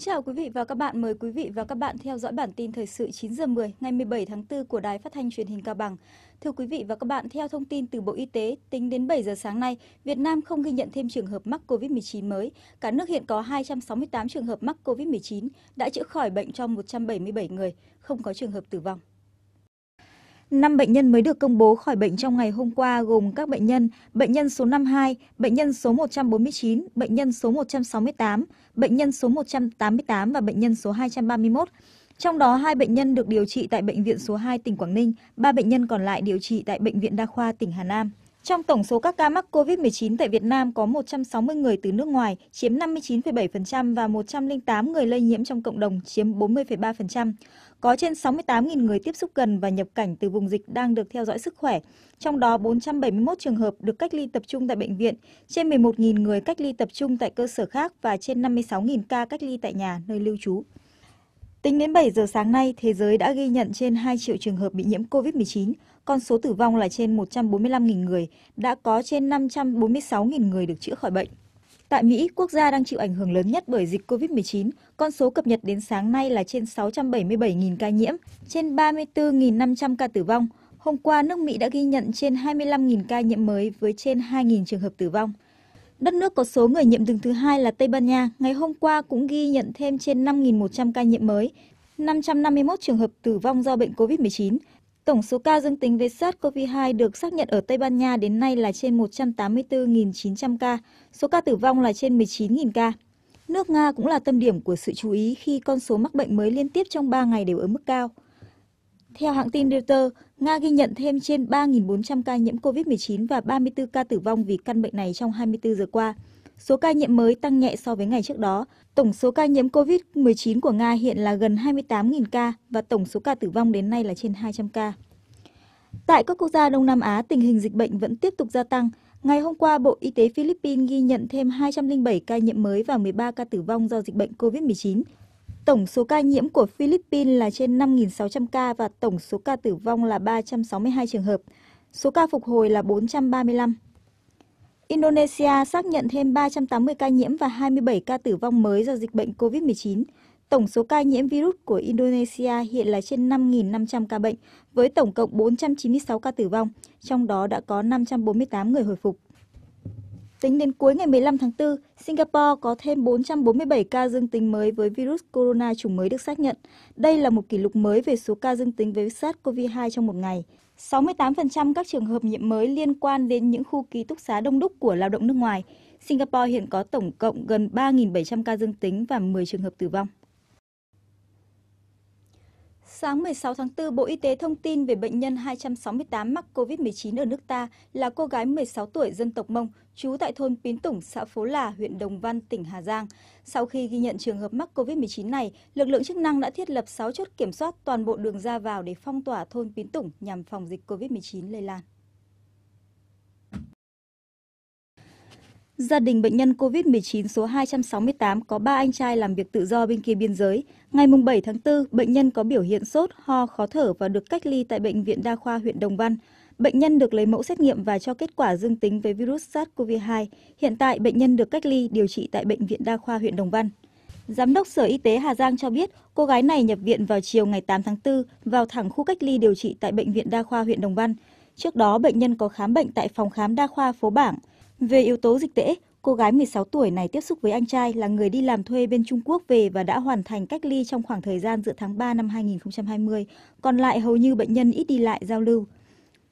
Kính chào quý vị và các bạn. Mời quý vị và các bạn theo dõi bản tin thời sự 9 giờ 10 ngày 17 tháng 4 của Đài Phát thanh Truyền hình Cao Bằng. Thưa quý vị và các bạn, theo thông tin từ Bộ Y tế, tính đến 7 giờ sáng nay, Việt Nam không ghi nhận thêm trường hợp mắc COVID-19 mới. Cả nước hiện có 268 trường hợp mắc COVID-19 đã chữa khỏi bệnh cho 177 người, không có trường hợp tử vong. 5 bệnh nhân mới được công bố khỏi bệnh trong ngày hôm qua gồm các bệnh nhân bệnh nhân số 52, bệnh nhân số 149, bệnh nhân số 168, bệnh nhân số 188 và bệnh nhân số 231. Trong đó, hai bệnh nhân được điều trị tại Bệnh viện số 2 tỉnh Quảng Ninh, ba bệnh nhân còn lại điều trị tại Bệnh viện Đa khoa tỉnh Hà Nam. Trong tổng số các ca mắc COVID-19 tại Việt Nam có 160 người từ nước ngoài, chiếm 59,7% và 108 người lây nhiễm trong cộng đồng, chiếm 40,3% có trên 68.000 người tiếp xúc gần và nhập cảnh từ vùng dịch đang được theo dõi sức khỏe, trong đó 471 trường hợp được cách ly tập trung tại bệnh viện, trên 11.000 người cách ly tập trung tại cơ sở khác và trên 56.000 ca cách ly tại nhà nơi lưu trú. Tính đến 7 giờ sáng nay, thế giới đã ghi nhận trên 2 triệu trường hợp bị nhiễm COVID-19, con số tử vong là trên 145.000 người, đã có trên 546.000 người được chữa khỏi bệnh. Tại Mỹ, quốc gia đang chịu ảnh hưởng lớn nhất bởi dịch COVID-19, con số cập nhật đến sáng nay là trên 677.000 ca nhiễm, trên 34.500 ca tử vong. Hôm qua, nước Mỹ đã ghi nhận trên 25.000 ca nhiễm mới với trên 2.000 trường hợp tử vong. Đất nước có số người nhiễm đứng thứ hai là Tây Ban Nha, ngày hôm qua cũng ghi nhận thêm trên 5.100 ca nhiễm mới, 551 trường hợp tử vong do bệnh COVID-19 Tổng số ca dương tính với SARS-CoV-2 được xác nhận ở Tây Ban Nha đến nay là trên 184.900 ca, số ca tử vong là trên 19.000 ca. Nước Nga cũng là tâm điểm của sự chú ý khi con số mắc bệnh mới liên tiếp trong 3 ngày đều ở mức cao. Theo hãng tin Reuters, Nga ghi nhận thêm trên 3.400 ca nhiễm COVID-19 và 34 ca tử vong vì căn bệnh này trong 24 giờ qua số ca nhiễm mới tăng nhẹ so với ngày trước đó. Tổng số ca nhiễm COVID-19 của Nga hiện là gần 28.000 ca và tổng số ca tử vong đến nay là trên 200 ca. Tại các quốc gia Đông Nam Á, tình hình dịch bệnh vẫn tiếp tục gia tăng. Ngày hôm qua, Bộ Y tế Philippines ghi nhận thêm 207 ca nhiễm mới và 13 ca tử vong do dịch bệnh COVID-19. Tổng số ca nhiễm của Philippines là trên 5.600 ca và tổng số ca tử vong là 362 trường hợp. Số ca phục hồi là 435. Indonesia xác nhận thêm 380 ca nhiễm và 27 ca tử vong mới do dịch bệnh COVID-19. Tổng số ca nhiễm virus của Indonesia hiện là trên 5.500 ca bệnh, với tổng cộng 496 ca tử vong, trong đó đã có 548 người hồi phục. Tính đến cuối ngày 15 tháng 4, Singapore có thêm 447 ca dương tính mới với virus corona chủng mới được xác nhận. Đây là một kỷ lục mới về số ca dương tính với SARS-CoV-2 trong một ngày. 68% các trường hợp nhiễm mới liên quan đến những khu ký túc xá đông đúc của lao động nước ngoài. Singapore hiện có tổng cộng gần 3.700 ca dương tính và 10 trường hợp tử vong. Sáng 16 tháng 4, Bộ Y tế thông tin về bệnh nhân 268 mắc COVID-19 ở nước ta là cô gái 16 tuổi dân tộc Mông, trú tại thôn Pín Tủng, xã Phố Là, huyện Đồng Văn, tỉnh Hà Giang. Sau khi ghi nhận trường hợp mắc COVID-19 này, lực lượng chức năng đã thiết lập 6 chốt kiểm soát toàn bộ đường ra vào để phong tỏa thôn Pín Tủng nhằm phòng dịch COVID-19 lây lan. Gia đình bệnh nhân COVID-19 số 268 có 3 anh trai làm việc tự do bên kia biên giới. Ngày 7 tháng 4, bệnh nhân có biểu hiện sốt, ho, khó thở và được cách ly tại Bệnh viện Đa khoa huyện Đồng Văn. Bệnh nhân được lấy mẫu xét nghiệm và cho kết quả dương tính với virus SARS-CoV-2. Hiện tại, bệnh nhân được cách ly điều trị tại Bệnh viện Đa khoa huyện Đồng Văn. Giám đốc Sở Y tế Hà Giang cho biết, cô gái này nhập viện vào chiều ngày 8 tháng 4 vào thẳng khu cách ly điều trị tại Bệnh viện Đa khoa huyện Đồng Văn. Trước đó, bệnh nhân có khám bệnh tại phòng khám đa khoa phố Bảng. Về yếu tố dịch tễ, cô gái 16 tuổi này tiếp xúc với anh trai là người đi làm thuê bên Trung Quốc về và đã hoàn thành cách ly trong khoảng thời gian giữa tháng 3 năm 2020, còn lại hầu như bệnh nhân ít đi lại giao lưu.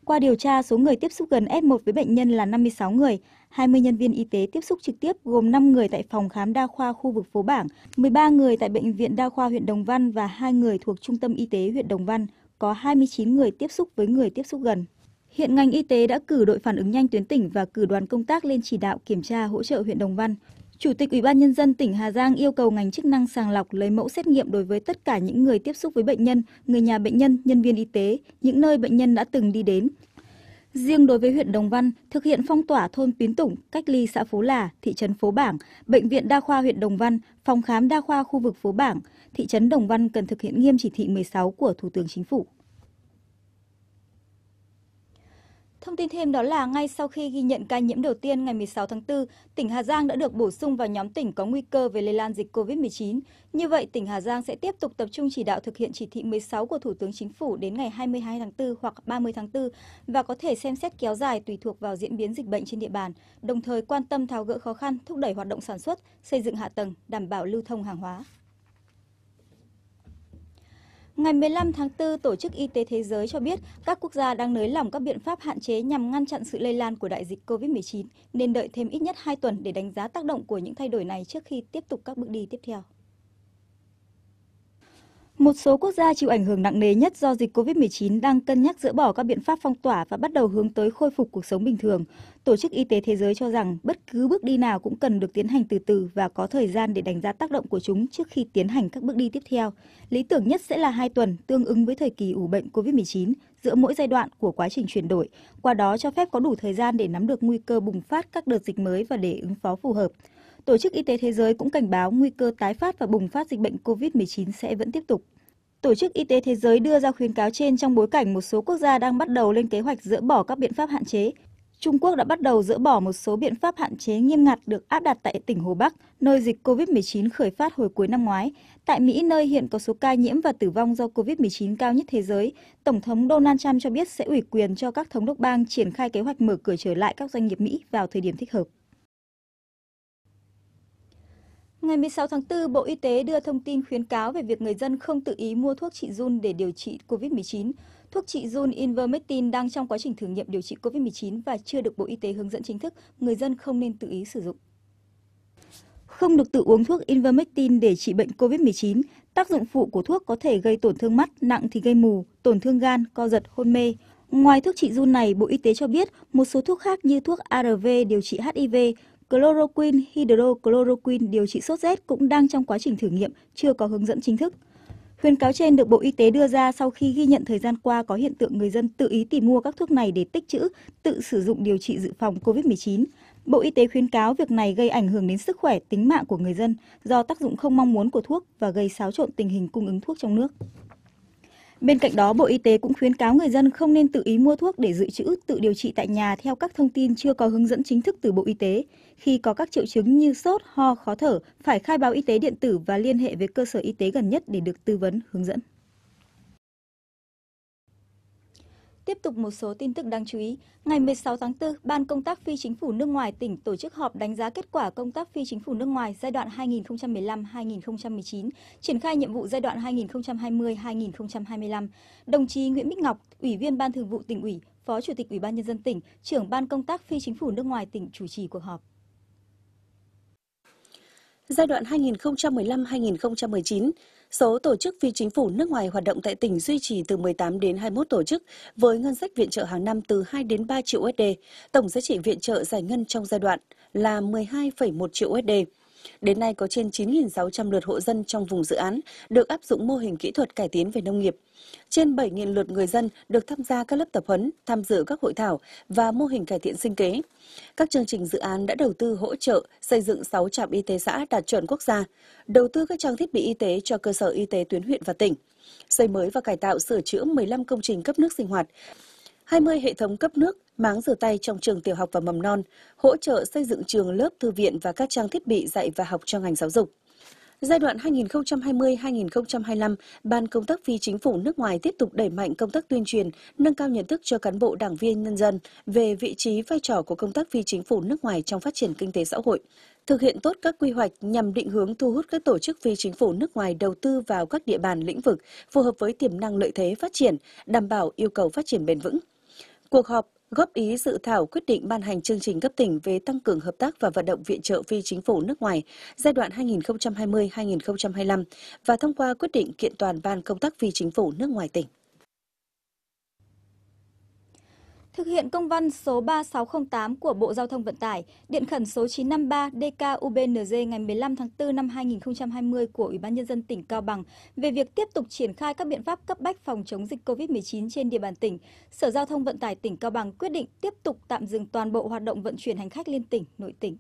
Qua điều tra, số người tiếp xúc gần F1 với bệnh nhân là 56 người, 20 nhân viên y tế tiếp xúc trực tiếp gồm 5 người tại phòng khám đa khoa khu vực phố Bảng, 13 người tại bệnh viện đa khoa huyện Đồng Văn và 2 người thuộc trung tâm y tế huyện Đồng Văn, có 29 người tiếp xúc với người tiếp xúc gần. Hiện ngành y tế đã cử đội phản ứng nhanh tuyến tỉnh và cử đoàn công tác lên chỉ đạo kiểm tra hỗ trợ huyện Đồng Văn. Chủ tịch Ủy ban nhân dân tỉnh Hà Giang yêu cầu ngành chức năng sàng lọc lấy mẫu xét nghiệm đối với tất cả những người tiếp xúc với bệnh nhân, người nhà bệnh nhân, nhân viên y tế, những nơi bệnh nhân đã từng đi đến. Riêng đối với huyện Đồng Văn, thực hiện phong tỏa thôn Pín Tủng, cách ly xã Phố Là, thị trấn Phố Bảng, bệnh viện đa khoa huyện Đồng Văn, phòng khám đa khoa khu vực Phố Bảng, thị trấn Đồng Văn cần thực hiện nghiêm chỉ thị 16 của Thủ tướng Chính phủ. Thông tin thêm đó là ngay sau khi ghi nhận ca nhiễm đầu tiên ngày 16 tháng 4, tỉnh Hà Giang đã được bổ sung vào nhóm tỉnh có nguy cơ về lây lan dịch COVID-19. Như vậy, tỉnh Hà Giang sẽ tiếp tục tập trung chỉ đạo thực hiện chỉ thị 16 của Thủ tướng Chính phủ đến ngày 22 tháng 4 hoặc 30 tháng 4 và có thể xem xét kéo dài tùy thuộc vào diễn biến dịch bệnh trên địa bàn, đồng thời quan tâm tháo gỡ khó khăn, thúc đẩy hoạt động sản xuất, xây dựng hạ tầng, đảm bảo lưu thông hàng hóa. Ngày 15 tháng 4, Tổ chức Y tế Thế giới cho biết các quốc gia đang nới lỏng các biện pháp hạn chế nhằm ngăn chặn sự lây lan của đại dịch COVID-19, nên đợi thêm ít nhất 2 tuần để đánh giá tác động của những thay đổi này trước khi tiếp tục các bước đi tiếp theo. Một số quốc gia chịu ảnh hưởng nặng nề nhất do dịch COVID-19 đang cân nhắc dỡ bỏ các biện pháp phong tỏa và bắt đầu hướng tới khôi phục cuộc sống bình thường. Tổ chức Y tế Thế giới cho rằng bất cứ bước đi nào cũng cần được tiến hành từ từ và có thời gian để đánh giá tác động của chúng trước khi tiến hành các bước đi tiếp theo. Lý tưởng nhất sẽ là 2 tuần tương ứng với thời kỳ ủ bệnh COVID-19 giữa mỗi giai đoạn của quá trình chuyển đổi, qua đó cho phép có đủ thời gian để nắm được nguy cơ bùng phát các đợt dịch mới và để ứng phó phù hợp. Tổ chức Y tế Thế giới cũng cảnh báo nguy cơ tái phát và bùng phát dịch bệnh COVID-19 sẽ vẫn tiếp tục. Tổ chức Y tế Thế giới đưa ra khuyến cáo trên trong bối cảnh một số quốc gia đang bắt đầu lên kế hoạch dỡ bỏ các biện pháp hạn chế. Trung Quốc đã bắt đầu dỡ bỏ một số biện pháp hạn chế nghiêm ngặt được áp đặt tại tỉnh Hồ Bắc, nơi dịch COVID-19 khởi phát hồi cuối năm ngoái. Tại Mỹ, nơi hiện có số ca nhiễm và tử vong do COVID-19 cao nhất thế giới, Tổng thống Donald Trump cho biết sẽ ủy quyền cho các thống đốc bang triển khai kế hoạch mở cửa trở lại các doanh nghiệp Mỹ vào thời điểm thích hợp. Ngày 16 tháng 4, Bộ Y tế đưa thông tin khuyến cáo về việc người dân không tự ý mua thuốc trị run để điều trị COVID-19. Thuốc trị run Invermectin đang trong quá trình thử nghiệm điều trị COVID-19 và chưa được Bộ Y tế hướng dẫn chính thức, người dân không nên tự ý sử dụng. Không được tự uống thuốc Invermectin để trị bệnh COVID-19, tác dụng phụ của thuốc có thể gây tổn thương mắt, nặng thì gây mù, tổn thương gan, co giật, hôn mê. Ngoài thuốc trị run này, Bộ Y tế cho biết một số thuốc khác như thuốc ARV điều trị HIV Chloroquine, hydrochloroquine điều trị sốt rét cũng đang trong quá trình thử nghiệm, chưa có hướng dẫn chính thức. Khuyên cáo trên được Bộ Y tế đưa ra sau khi ghi nhận thời gian qua có hiện tượng người dân tự ý tìm mua các thuốc này để tích trữ, tự sử dụng điều trị dự phòng COVID-19. Bộ Y tế khuyến cáo việc này gây ảnh hưởng đến sức khỏe, tính mạng của người dân do tác dụng không mong muốn của thuốc và gây xáo trộn tình hình cung ứng thuốc trong nước. Bên cạnh đó, Bộ Y tế cũng khuyến cáo người dân không nên tự ý mua thuốc để dự trữ, tự điều trị tại nhà theo các thông tin chưa có hướng dẫn chính thức từ Bộ Y tế. Khi có các triệu chứng như sốt, ho, khó thở, phải khai báo y tế điện tử và liên hệ với cơ sở y tế gần nhất để được tư vấn, hướng dẫn. Tiếp tục một số tin tức đáng chú ý. Ngày 16 tháng 4, Ban Công tác Phi Chính phủ nước ngoài tỉnh tổ chức họp đánh giá kết quả công tác phi chính phủ nước ngoài giai đoạn 2015-2019, triển khai nhiệm vụ giai đoạn 2020-2025. Đồng chí Nguyễn Bích Ngọc, Ủy viên Ban Thường vụ tỉnh ủy, Phó Chủ tịch Ủy ban Nhân dân tỉnh, trưởng Ban Công tác Phi Chính phủ nước ngoài tỉnh chủ trì cuộc họp. Giai đoạn 2015-2019, Số tổ chức phi chính phủ nước ngoài hoạt động tại tỉnh duy trì từ 18 đến 21 tổ chức, với ngân sách viện trợ hàng năm từ 2 đến 3 triệu USD. Tổng giá trị viện trợ giải ngân trong giai đoạn là 12,1 triệu USD. Đến nay có trên 9.600 lượt hộ dân trong vùng dự án được áp dụng mô hình kỹ thuật cải tiến về nông nghiệp. Trên 7.000 lượt người dân được tham gia các lớp tập huấn, tham dự các hội thảo và mô hình cải thiện sinh kế. Các chương trình dự án đã đầu tư hỗ trợ xây dựng 6 trạm y tế xã đạt chuẩn quốc gia, đầu tư các trang thiết bị y tế cho cơ sở y tế tuyến huyện và tỉnh, xây mới và cải tạo sửa chữa 15 công trình cấp nước sinh hoạt, 20 hệ thống cấp nước, máng rửa tay trong trường tiểu học và mầm non, hỗ trợ xây dựng trường lớp thư viện và các trang thiết bị dạy và học cho ngành giáo dục. Giai đoạn 2020-2025, Ban Công tác Phi Chính phủ nước ngoài tiếp tục đẩy mạnh công tác tuyên truyền, nâng cao nhận thức cho cán bộ đảng viên nhân dân về vị trí vai trò của công tác phi chính phủ nước ngoài trong phát triển kinh tế xã hội, thực hiện tốt các quy hoạch nhằm định hướng thu hút các tổ chức phi chính phủ nước ngoài đầu tư vào các địa bàn lĩnh vực phù hợp với tiềm năng lợi thế phát triển, đảm bảo yêu cầu phát triển bền vững. Cuộc họp góp ý dự thảo quyết định ban hành chương trình cấp tỉnh về tăng cường hợp tác và vận động viện trợ phi chính phủ nước ngoài giai đoạn 2020-2025 và thông qua quyết định kiện toàn ban công tác phi chính phủ nước ngoài tỉnh. thực hiện công văn số 3608 của Bộ Giao thông Vận tải, điện khẩn số 953 DKUBNZ ngày 15 tháng 4 năm 2020 của Ủy ban Nhân dân tỉnh Cao Bằng về việc tiếp tục triển khai các biện pháp cấp bách phòng chống dịch COVID-19 trên địa bàn tỉnh, Sở Giao thông Vận tải tỉnh Cao Bằng quyết định tiếp tục tạm dừng toàn bộ hoạt động vận chuyển hành khách liên tỉnh, nội tỉnh.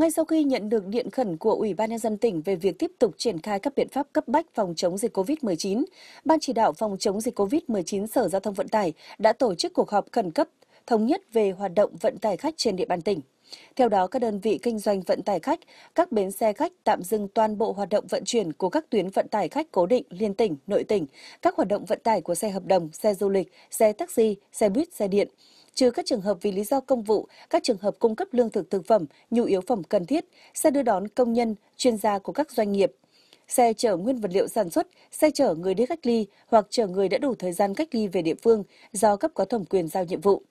Ngay sau khi nhận được điện khẩn của Ủy ban nhân dân tỉnh về việc tiếp tục triển khai các biện pháp cấp bách phòng chống dịch COVID-19, Ban chỉ đạo phòng chống dịch COVID-19 Sở Giao thông Vận tải đã tổ chức cuộc họp khẩn cấp thống nhất về hoạt động vận tải khách trên địa bàn tỉnh. Theo đó, các đơn vị kinh doanh vận tải khách, các bến xe khách tạm dừng toàn bộ hoạt động vận chuyển của các tuyến vận tải khách cố định, liên tỉnh, nội tỉnh, các hoạt động vận tải của xe hợp đồng, xe du lịch, xe taxi, xe buýt, xe điện trừ các trường hợp vì lý do công vụ, các trường hợp cung cấp lương thực thực phẩm, nhu yếu phẩm cần thiết, xe đưa đón công nhân, chuyên gia của các doanh nghiệp, xe chở nguyên vật liệu sản xuất, xe chở người đi cách ly hoặc chở người đã đủ thời gian cách ly về địa phương do cấp có thẩm quyền giao nhiệm vụ.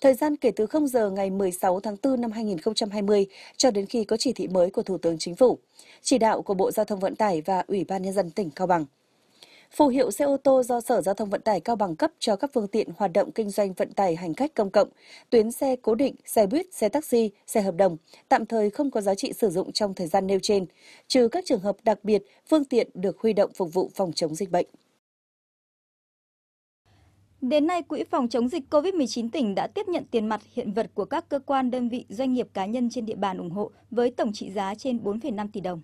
Thời gian kể từ 0 giờ ngày 16 tháng 4 năm 2020 cho đến khi có chỉ thị mới của Thủ tướng Chính phủ, chỉ đạo của Bộ Giao thông Vận tải và Ủy ban Nhân dân tỉnh Cao Bằng. Phù hiệu xe ô tô do Sở Giao thông Vận tải Cao Bằng cấp cho các phương tiện hoạt động kinh doanh vận tải hành khách công cộng, tuyến xe cố định, xe buýt, xe taxi, xe hợp đồng, tạm thời không có giá trị sử dụng trong thời gian nêu trên, trừ các trường hợp đặc biệt phương tiện được huy động phục vụ phòng chống dịch bệnh. Đến nay, Quỹ phòng chống dịch COVID-19 tỉnh đã tiếp nhận tiền mặt hiện vật của các cơ quan, đơn vị, doanh nghiệp cá nhân trên địa bàn ủng hộ với tổng trị giá trên 4,5 tỷ đồng.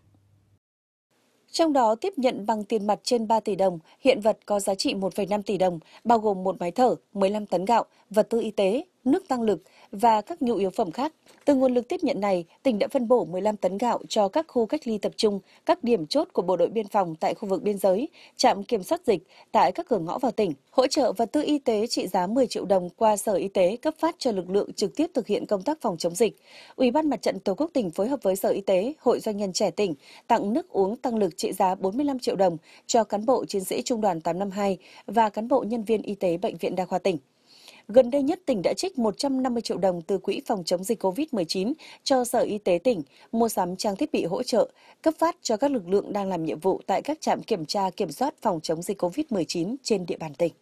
Trong đó tiếp nhận bằng tiền mặt trên 3 tỷ đồng, hiện vật có giá trị 1,5 tỷ đồng, bao gồm một máy thở, 15 tấn gạo, vật tư y tế, nước tăng lực, và các nhu yếu phẩm khác. Từ nguồn lực tiếp nhận này, tỉnh đã phân bổ 15 tấn gạo cho các khu cách ly tập trung, các điểm chốt của bộ đội biên phòng tại khu vực biên giới, trạm kiểm soát dịch tại các cửa ngõ vào tỉnh, hỗ trợ vật tư y tế trị giá 10 triệu đồng qua Sở Y tế cấp phát cho lực lượng trực tiếp thực hiện công tác phòng chống dịch. Ủy ban Mặt trận Tổ quốc tỉnh phối hợp với Sở Y tế, Hội Doanh nhân trẻ tỉnh tặng nước uống tăng lực trị giá 45 triệu đồng cho cán bộ chiến sĩ Trung đoàn 852 và cán bộ nhân viên y tế Bệnh viện Đa khoa tỉnh. Gần đây nhất tỉnh đã trích 150 triệu đồng từ Quỹ phòng chống dịch COVID-19 cho Sở Y tế tỉnh mua sắm trang thiết bị hỗ trợ, cấp phát cho các lực lượng đang làm nhiệm vụ tại các trạm kiểm tra kiểm soát phòng chống dịch COVID-19 trên địa bàn tỉnh.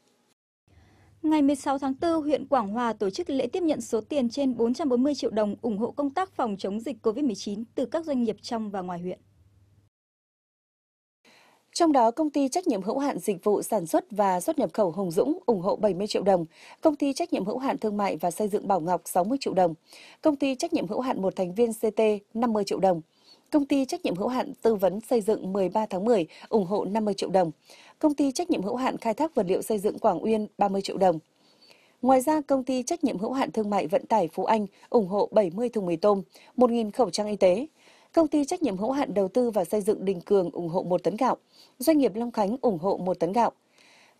Ngày 16 tháng 4, huyện Quảng Hòa tổ chức lễ tiếp nhận số tiền trên 440 triệu đồng ủng hộ công tác phòng chống dịch COVID-19 từ các doanh nghiệp trong và ngoài huyện. Trong đó, công ty trách nhiệm hữu hạn dịch vụ sản xuất và xuất nhập khẩu Hồng Dũng ủng hộ 70 triệu đồng, công ty trách nhiệm hữu hạn thương mại và xây dựng Bảo Ngọc 60 triệu đồng, công ty trách nhiệm hữu hạn một thành viên CT 50 triệu đồng. Công ty trách nhiệm hữu hạn tư vấn xây dựng 13 tháng 10 ủng hộ 50 triệu đồng. Công ty trách nhiệm hữu hạn khai thác vật liệu xây dựng Quảng Uyên 30 triệu đồng. Ngoài ra, công ty trách nhiệm hữu hạn thương mại vận tải Phú Anh ủng hộ 70 thùng mì tôm, 1.000 khẩu trang y tế, Công ty trách nhiệm hữu hạn đầu tư và xây dựng Đình Cường ủng hộ 1 tấn gạo, doanh nghiệp Long Khánh ủng hộ 1 tấn gạo.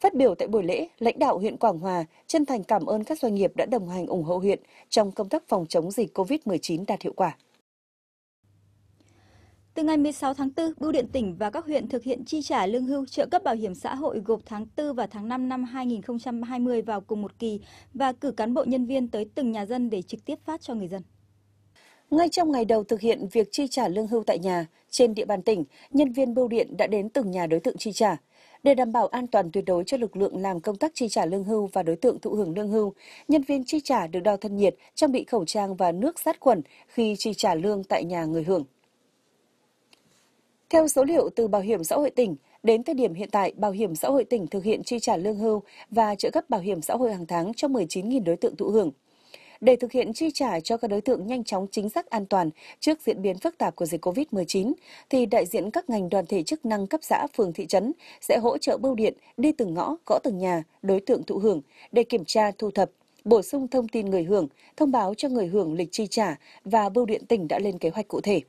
Phát biểu tại buổi lễ, lãnh đạo huyện Quảng Hòa chân thành cảm ơn các doanh nghiệp đã đồng hành ủng hộ huyện trong công tác phòng chống dịch COVID-19 đạt hiệu quả. Từ ngày 16 tháng 4, Bưu điện tỉnh và các huyện thực hiện chi trả lương hưu trợ cấp bảo hiểm xã hội gộp tháng 4 và tháng 5 năm 2020 vào cùng một kỳ và cử cán bộ nhân viên tới từng nhà dân để trực tiếp phát cho người dân. Ngay trong ngày đầu thực hiện việc chi trả lương hưu tại nhà, trên địa bàn tỉnh, nhân viên bưu điện đã đến từng nhà đối tượng chi trả. Để đảm bảo an toàn tuyệt đối cho lực lượng làm công tác chi trả lương hưu và đối tượng thụ hưởng lương hưu, nhân viên chi trả được đo thân nhiệt, trang bị khẩu trang và nước sát khuẩn khi chi trả lương tại nhà người hưởng. Theo số liệu từ Bảo hiểm xã hội tỉnh, Đến thời điểm hiện tại, Bảo hiểm xã hội tỉnh thực hiện chi trả lương hưu và trợ cấp bảo hiểm xã hội hàng tháng cho 19.000 đối tượng thụ hưởng để thực hiện chi trả cho các đối tượng nhanh chóng chính xác an toàn trước diễn biến phức tạp của dịch COVID-19, thì đại diện các ngành đoàn thể chức năng cấp xã, phường, thị trấn sẽ hỗ trợ bưu điện đi từng ngõ, gõ từng nhà, đối tượng thụ hưởng để kiểm tra, thu thập, bổ sung thông tin người hưởng, thông báo cho người hưởng lịch chi trả và bưu điện tỉnh đã lên kế hoạch cụ thể.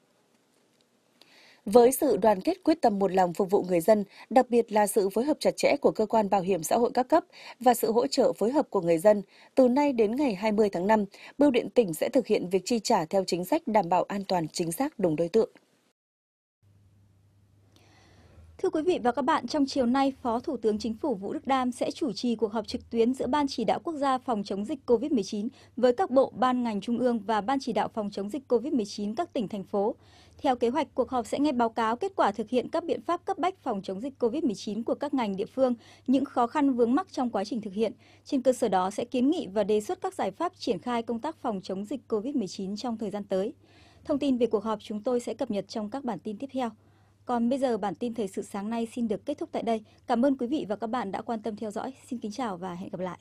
Với sự đoàn kết quyết tâm một lòng phục vụ người dân, đặc biệt là sự phối hợp chặt chẽ của cơ quan bảo hiểm xã hội các cấp và sự hỗ trợ phối hợp của người dân, từ nay đến ngày 20 tháng 5, Bưu điện tỉnh sẽ thực hiện việc chi trả theo chính sách đảm bảo an toàn chính xác đúng đối tượng. Thưa quý vị và các bạn, trong chiều nay, Phó Thủ tướng Chính phủ Vũ Đức Đam sẽ chủ trì cuộc họp trực tuyến giữa Ban chỉ đạo quốc gia phòng chống dịch COVID-19 với các bộ, ban ngành trung ương và Ban chỉ đạo phòng chống dịch COVID-19 các tỉnh, thành phố. Theo kế hoạch, cuộc họp sẽ nghe báo cáo kết quả thực hiện các biện pháp cấp bách phòng chống dịch COVID-19 của các ngành địa phương, những khó khăn vướng mắc trong quá trình thực hiện. Trên cơ sở đó sẽ kiến nghị và đề xuất các giải pháp triển khai công tác phòng chống dịch COVID-19 trong thời gian tới. Thông tin về cuộc họp chúng tôi sẽ cập nhật trong các bản tin tiếp theo. Còn bây giờ bản tin thời sự sáng nay xin được kết thúc tại đây. Cảm ơn quý vị và các bạn đã quan tâm theo dõi. Xin kính chào và hẹn gặp lại.